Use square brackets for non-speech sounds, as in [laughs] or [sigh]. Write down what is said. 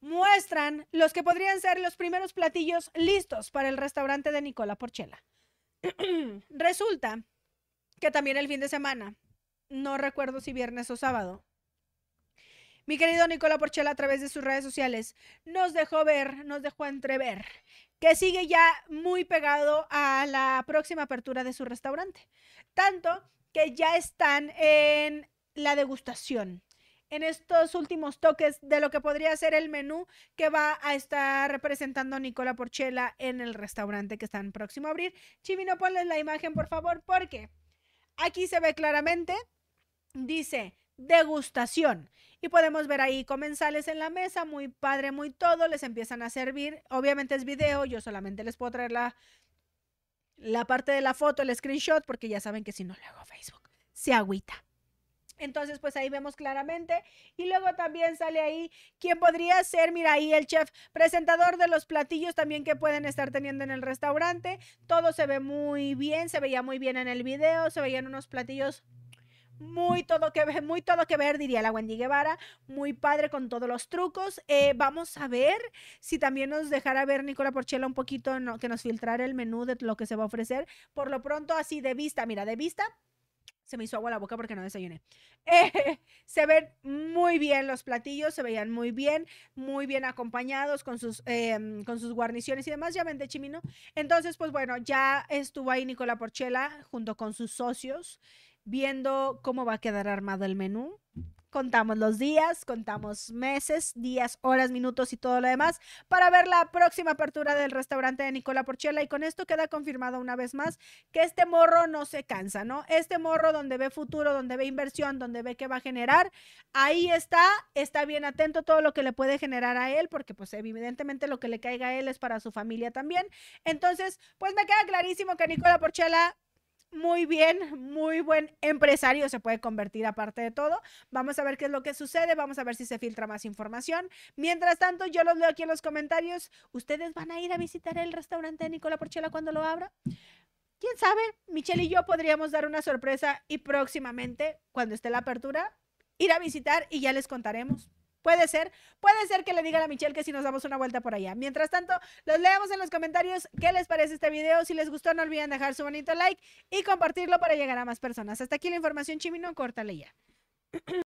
muestran los que podrían ser los primeros platillos listos para el restaurante de Nicola Porchela. [clears throat] Resulta que también el fin de semana, no recuerdo si viernes o sábado, mi querido Nicola Porchela a través de sus redes sociales nos dejó ver, nos dejó entrever que sigue ya muy pegado a la próxima apertura de su restaurante. Tanto que ya están en la degustación en estos últimos toques de lo que podría ser el menú que va a estar representando Nicola Porchela en el restaurante que están próximo a abrir. Chivino, ponles la imagen, por favor, porque aquí se ve claramente, dice degustación. Y podemos ver ahí comensales en la mesa, muy padre, muy todo, les empiezan a servir. Obviamente es video, yo solamente les puedo traer la, la parte de la foto, el screenshot, porque ya saben que si no lo hago Facebook, se agüita. Entonces, pues ahí vemos claramente. Y luego también sale ahí quién podría ser, mira ahí el chef presentador de los platillos también que pueden estar teniendo en el restaurante. Todo se ve muy bien, se veía muy bien en el video, se veían unos platillos muy todo que ver, muy todo que ver, diría la Wendy Guevara, muy padre con todos los trucos. Eh, vamos a ver si también nos dejará ver Nicola Porchela un poquito, que nos filtrara el menú de lo que se va a ofrecer. Por lo pronto, así de vista, mira, de vista, se me hizo agua la boca porque no desayuné. [laughs] se ven muy bien los platillos, se veían muy bien, muy bien acompañados con sus, em, con sus guarniciones y demás, ya ven Chimino. Entonces, pues bueno, ya estuvo ahí Nicola Porchela junto con sus socios viendo cómo va a quedar armado el menú, contamos los días, contamos meses, días, horas, minutos y todo lo demás para ver la próxima apertura del restaurante de Nicola Porchela. Y con esto queda confirmado una vez más que este morro no se cansa, ¿no? Este morro donde ve futuro, donde ve inversión, donde ve que va a generar, ahí está, está bien atento todo lo que le puede generar a él, porque pues evidentemente lo que le caiga a él es para su familia también. Entonces, pues me queda clarísimo que Nicola Porchela muy bien, muy buen empresario, se puede convertir aparte de todo. Vamos a ver qué es lo que sucede, vamos a ver si se filtra más información. Mientras tanto, yo los leo aquí en los comentarios. ¿Ustedes van a ir a visitar el restaurante de Nicola Porchela cuando lo abra? ¿Quién sabe? Michelle y yo podríamos dar una sorpresa y próximamente, cuando esté la apertura, ir a visitar y ya les contaremos. Puede ser, puede ser que le diga a Michelle que si nos damos una vuelta por allá. Mientras tanto, los leemos en los comentarios qué les parece este video. Si les gustó, no olviden dejar su bonito like y compartirlo para llegar a más personas. Hasta aquí la información, Chimino, córtale ya.